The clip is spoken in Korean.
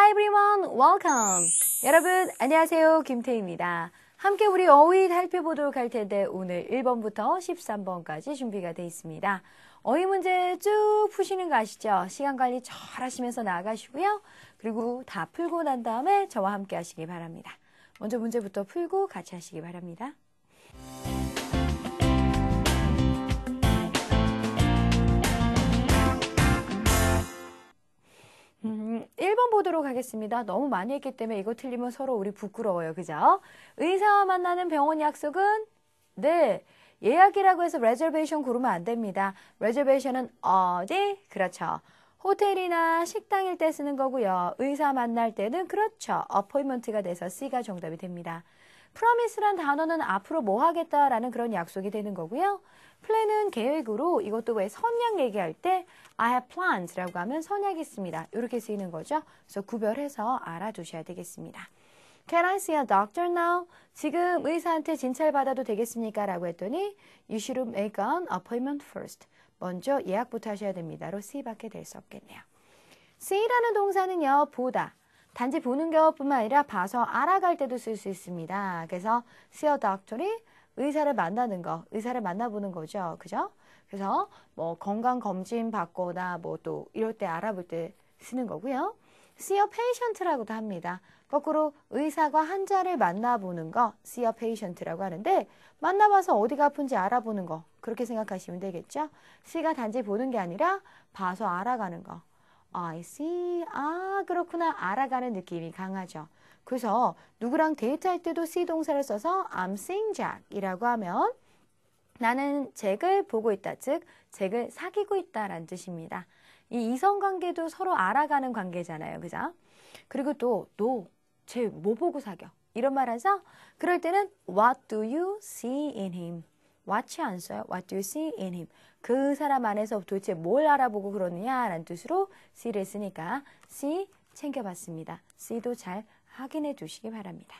Hi everyone, welcome. 여러분, 안녕하세요. 김태희입니다. 함께 우리 어휘 살펴보도록 할 텐데 오늘 1번부터 13번까지 준비가 돼 있습니다. 어휘 문제 쭉 푸시는 거 아시죠? 시간 관리 잘 하시면서 나아가시고요. 그리고 다 풀고 난 다음에 저와 함께 하시기 바랍니다. 먼저 문제부터 풀고 같이 하시기 바랍니다. 7번 보도록 하겠습니다. 너무 많이 했기 때문에 이거 틀리면 서로 우리 부끄러워요. 그죠? 의사와 만나는 병원 약속은 네. 예약이라고 해서 레저베이션 고르면 안 됩니다. 레저베이션은 어디? 그렇죠. 호텔이나 식당일 때 쓰는 거고요. 의사 만날 때는 그렇죠. 어포인먼트가 돼서 C가 정답이 됩니다. 프로미스란 단어는 앞으로 뭐 하겠다라는 그런 약속이 되는 거고요. 플랜은 계획으로 이것도 왜 선약 얘기할 때 I have plans라고 하면 선약이 있습니다. 이렇게 쓰이는 거죠. 그래서 구별해서 알아두셔야 되겠습니다. Can I see a doctor now? 지금 의사한테 진찰받아도 되겠습니까? 라고 했더니 You should make an appointment first. 먼저 예약부터 하셔야 됩니다로 C밖에 될 수 없겠네요. See라는 동사는요. 보다. 단지 보는 것뿐만 아니라 봐서 알아갈 때도 쓸 수 있습니다. 그래서 see a doctor이 의사를 만나는 거, 의사를 만나보는 거죠. 그죠? 그래서 뭐 건강 검진 받거나 뭐 또 이럴 때 알아볼 때 쓰는 거고요. see a patient라고도 합니다. 거꾸로 의사가 환자를 만나보는 거 see a patient라고 하는데 만나봐서 어디가 아픈지 알아보는 거 그렇게 생각하시면 되겠죠. see가 단지 보는 게 아니라 봐서 알아가는 거 아, I see. 아 그렇구나 알아가는 느낌이 강하죠. 그래서 누구랑 데이트할 때도 see 동사를 써서 I'm seeing Jack이라고 하면 나는 잭을 보고 있다, 즉 잭을 사귀고 있다라는 뜻입니다. 이 이성관계도 서로 알아가는 관계잖아요, 그죠? 그리고 또 너쟤 뭐 보고 사겨? 이런 말하죠. 그럴 때는 What do you see in him? What이 안 써요. What do you see in him? 그 사람 안에서 도대체 뭘 알아보고 그러느냐라는 뜻으로 see를 쓰니까 see 챙겨봤습니다. see도 잘 확인해 두시기 바랍니다.